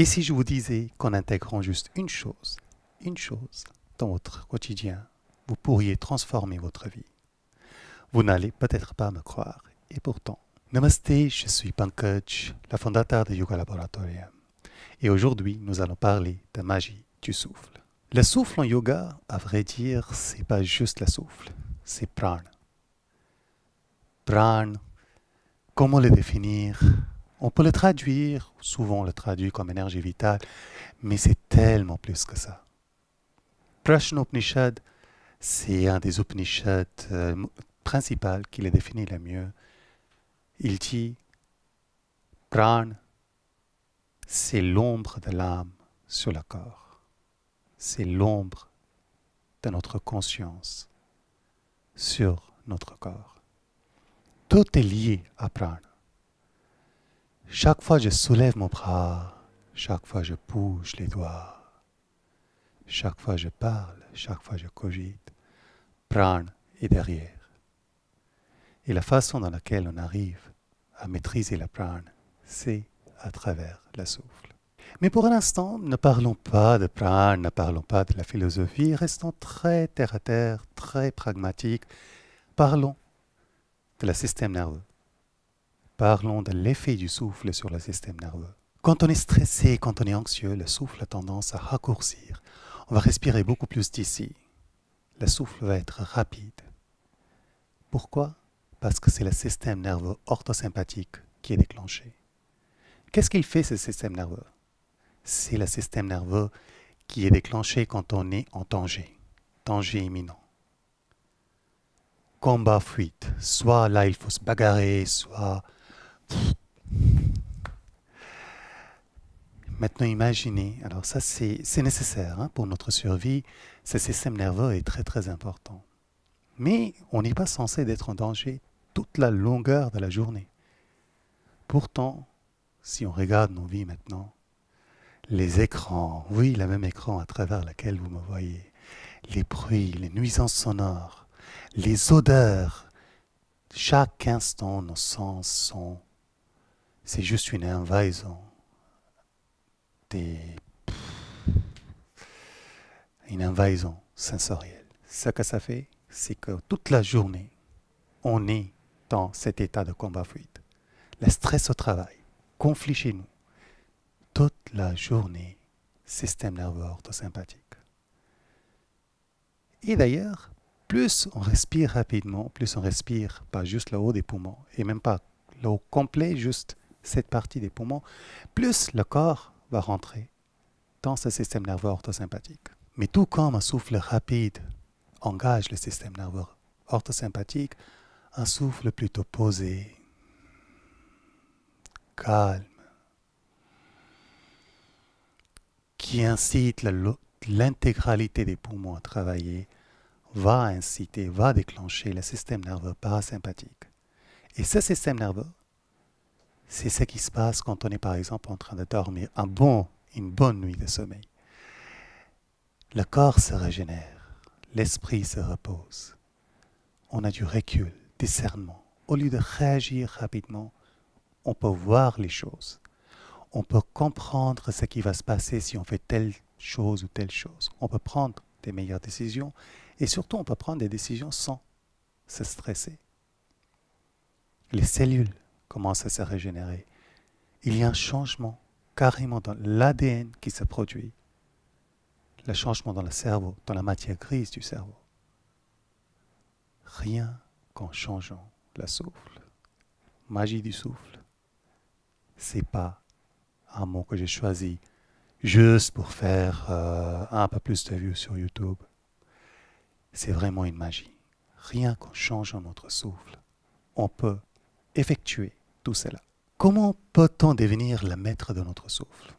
Et si je vous disais qu'en intégrant juste une chose, une chose dans votre quotidien, vous pourriez transformer votre vie Vous n'allez peut-être pas me croire, et pourtant. Namaste, je suis Pankaj, la fondateur de Yoga Laboratorium. Et aujourd'hui, nous allons parler de magie du souffle. Le souffle en yoga, à vrai dire, c'est pas juste le souffle, c'est prana. Prana, comment le définir on peut le traduire, souvent on le traduit comme énergie vitale, mais c'est tellement plus que ça. Upanishad, c'est un des Upanishads euh, principaux qui le définit le mieux. Il dit Pran, c'est l'ombre de l'âme sur le corps. C'est l'ombre de notre conscience sur notre corps. Tout est lié à prana. Chaque fois je soulève mon bras, chaque fois je bouge les doigts, chaque fois je parle, chaque fois je cogite, prane est derrière. Et la façon dans laquelle on arrive à maîtriser la prane, c'est à travers la souffle. Mais pour l'instant, ne parlons pas de prana, ne parlons pas de la philosophie, restons très terre à terre, très pragmatiques. Parlons de la système nerveux. Parlons de l'effet du souffle sur le système nerveux. Quand on est stressé, quand on est anxieux, le souffle a tendance à raccourcir. On va respirer beaucoup plus d'ici. Le souffle va être rapide. Pourquoi Parce que c'est le système nerveux orthosympathique qui est déclenché. Qu'est-ce qu'il fait ce système nerveux C'est le système nerveux qui est déclenché quand on est en danger, danger imminent. Combat, fuite. Soit là, il faut se bagarrer, soit Maintenant, imaginez, alors ça c'est nécessaire hein, pour notre survie, ce système nerveux est très très important. Mais on n'est pas censé être en danger toute la longueur de la journée. Pourtant, si on regarde nos vies maintenant, les écrans, oui, le même écran à travers lequel vous me voyez, les bruits, les nuisances sonores, les odeurs, chaque instant nos sens sont c'est juste une invasion des une invasion sensorielle. Ce que ça fait, c'est que toute la journée, on est dans cet état de combat fluide. Le stress au travail, conflit chez nous, toute la journée, système nerveux orthosympathique. Et d'ailleurs, plus on respire rapidement, plus on respire pas juste le haut des poumons, et même pas le haut complet, juste cette partie des poumons, plus le corps va rentrer dans ce système nerveux orthosympathique. Mais tout comme un souffle rapide engage le système nerveux orthosympathique, un souffle plutôt posé, calme, qui incite l'intégralité des poumons à travailler, va inciter, va déclencher le système nerveux parasympathique. Et ce système nerveux c'est ce qui se passe quand on est par exemple en train de dormir un bon, une bonne nuit de sommeil. Le corps se régénère, l'esprit se repose. On a du recul, discernement. Au lieu de réagir rapidement, on peut voir les choses. On peut comprendre ce qui va se passer si on fait telle chose ou telle chose. On peut prendre des meilleures décisions et surtout on peut prendre des décisions sans se stresser. Les cellules commence à se régénérer. Il y a un changement carrément dans l'ADN qui se produit. Le changement dans le cerveau, dans la matière grise du cerveau. Rien qu'en changeant le souffle. Magie du souffle. C'est pas un mot que j'ai choisi juste pour faire euh, un peu plus de vues sur YouTube. C'est vraiment une magie. Rien qu'en changeant notre souffle, on peut effectuer tout cela. Comment peut-on devenir le maître de notre souffle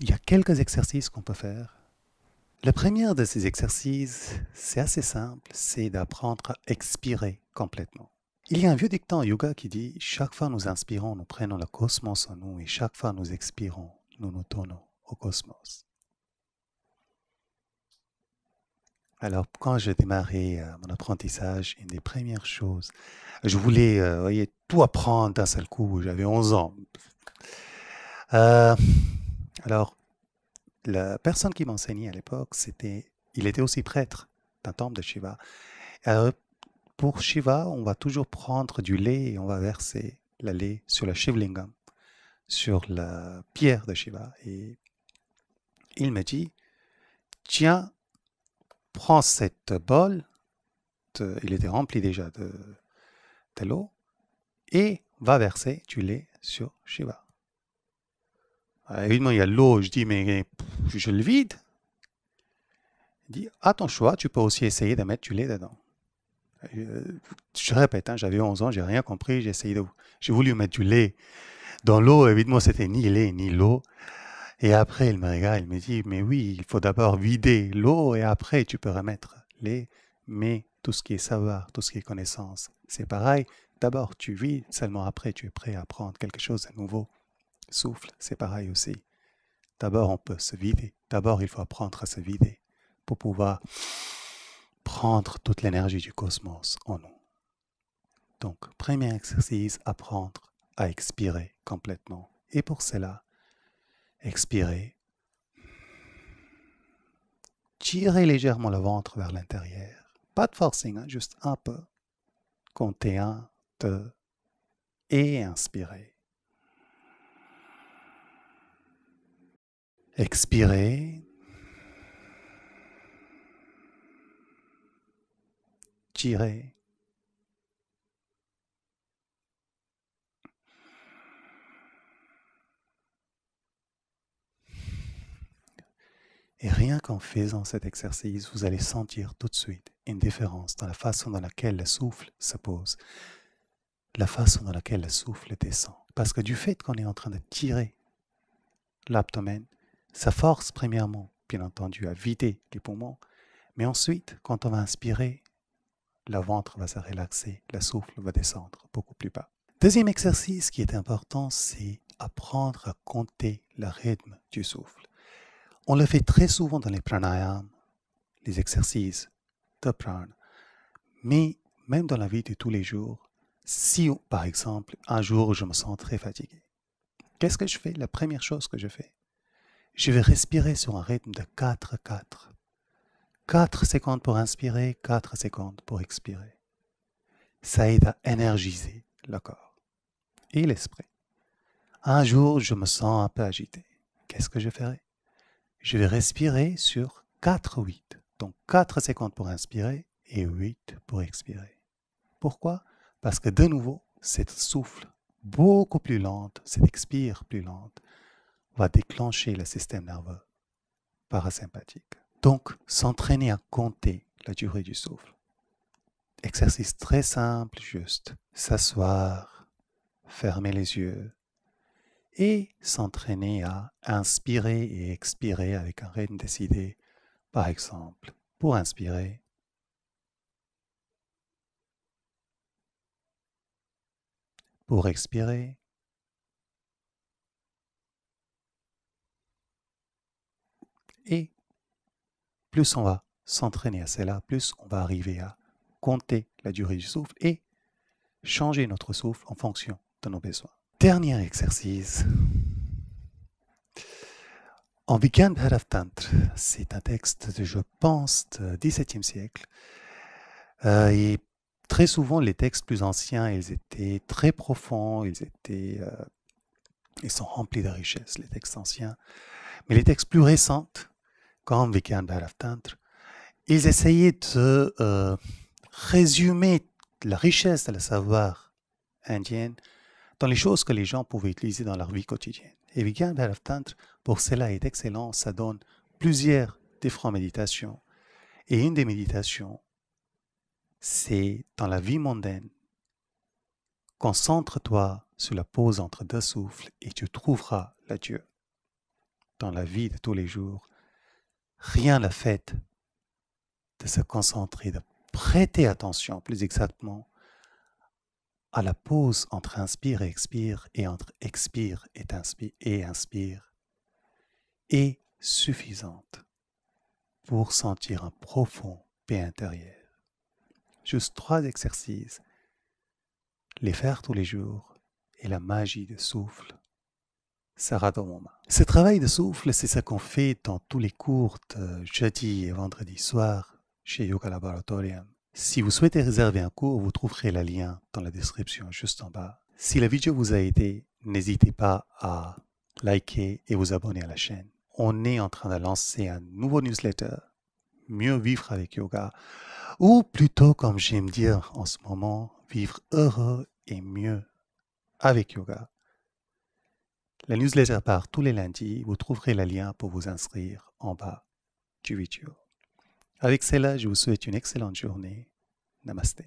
Il y a quelques exercices qu'on peut faire. Le premier de ces exercices, c'est assez simple, c'est d'apprendre à expirer complètement. Il y a un vieux dicton en yoga qui dit chaque fois nous inspirons, nous prenons le cosmos en nous et chaque fois nous expirons, nous nous tournons au cosmos. Alors, quand j'ai démarré euh, mon apprentissage, une des premières choses, je voulais euh, voyez, tout apprendre d'un seul coup. J'avais 11 ans. Euh, alors, la personne qui m'enseignait à l'époque, c'était, il était aussi prêtre d'un temple de Shiva. Alors, pour Shiva, on va toujours prendre du lait et on va verser le lait sur la Shivlingam, sur la pierre de Shiva. Et il me dit, tiens, prend cette bol, il était rempli déjà de, de l'eau, et va verser du lait sur Shiva. évidemment, il y a l'eau, je dis, mais je le vide. Il dit, à ton choix, tu peux aussi essayer de mettre du lait dedans. Euh, je répète, hein, j'avais 11 ans, j'ai rien compris, j'ai essayé de... J'ai voulu mettre du lait dans l'eau, évidemment, c'était ni lait ni l'eau. Et après, il me regarde, il me dit, mais oui, il faut d'abord vider l'eau et après tu peux remettre les, mais tout ce qui est savoir, tout ce qui est connaissance, c'est pareil. D'abord tu vis, seulement après tu es prêt à apprendre quelque chose de nouveau. Souffle, c'est pareil aussi. D'abord on peut se vider, d'abord il faut apprendre à se vider pour pouvoir prendre toute l'énergie du cosmos en nous. Donc, premier exercice, apprendre à expirer complètement. Et pour cela, Expirez. Tirez légèrement le ventre vers l'intérieur. Pas de forcing, hein, juste un peu. Comptez un, deux, et inspirez. Expirez. Tirez. Et rien qu'en faisant cet exercice, vous allez sentir tout de suite une différence dans la façon dans laquelle le souffle se pose, la façon dans laquelle le souffle descend. Parce que du fait qu'on est en train de tirer l'abdomen, ça force premièrement, bien entendu, à vider les poumons, mais ensuite, quand on va inspirer, le ventre va se relaxer, le souffle va descendre beaucoup plus bas. Deuxième exercice qui est important, c'est apprendre à compter le rythme du souffle. On le fait très souvent dans les pranayams, les exercices de pran. Mais même dans la vie de tous les jours, si par exemple un jour je me sens très fatigué, qu'est-ce que je fais La première chose que je fais, je vais respirer sur un rythme de 4-4. 4 secondes pour inspirer, 4 secondes pour expirer. Ça aide à énergiser le corps et l'esprit. Un jour, je me sens un peu agité. Qu'est-ce que je ferai je vais respirer sur 4-8. Donc 4 secondes pour inspirer et 8 pour expirer. Pourquoi Parce que de nouveau, cette souffle beaucoup plus lente, cette expire plus lente, va déclencher le système nerveux parasympathique. Donc, s'entraîner à compter la durée du souffle. Exercice très simple, juste. S'asseoir, fermer les yeux, et s'entraîner à inspirer et expirer avec un rythme décidé, par exemple, pour inspirer. Pour expirer. Et plus on va s'entraîner à cela, plus on va arriver à compter la durée du souffle et changer notre souffle en fonction de nos besoins. Dernier exercice. En Vikan c'est un texte, de, je pense, du XVIIe siècle. Euh, et très souvent, les textes plus anciens, ils étaient très profonds, ils étaient, euh, ils sont remplis de richesse, les textes anciens. Mais les textes plus récents, comme Vikan ils essayaient de euh, résumer la richesse de la savoir indienne dans les choses que les gens pouvaient utiliser dans leur vie quotidienne. Et Vigyan la pour cela, est excellent. Ça donne plusieurs différentes méditations. Et une des méditations, c'est dans la vie mondaine. Concentre-toi sur la pause entre deux souffles et tu trouveras la Dieu. Dans la vie de tous les jours, rien n'a fait de se concentrer, de prêter attention plus exactement à la pause entre inspire et expire et entre expire et inspire, est suffisante pour sentir un profond paix intérieur. Juste trois exercices, les faire tous les jours et la magie de souffle sera dans mon main. Ce travail de souffle, c'est ça qu'on fait dans tous les cours de euh, jeudi et vendredi soir chez Yoga Laboratorium. Si vous souhaitez réserver un cours, vous trouverez le lien dans la description juste en bas. Si la vidéo vous a aidé, n'hésitez pas à liker et vous abonner à la chaîne. On est en train de lancer un nouveau newsletter, Mieux vivre avec yoga, ou plutôt comme j'aime dire en ce moment, vivre heureux et mieux avec yoga. La newsletter part tous les lundis, vous trouverez le lien pour vous inscrire en bas du vidéo. Avec cela, je vous souhaite une excellente journée. Namaste.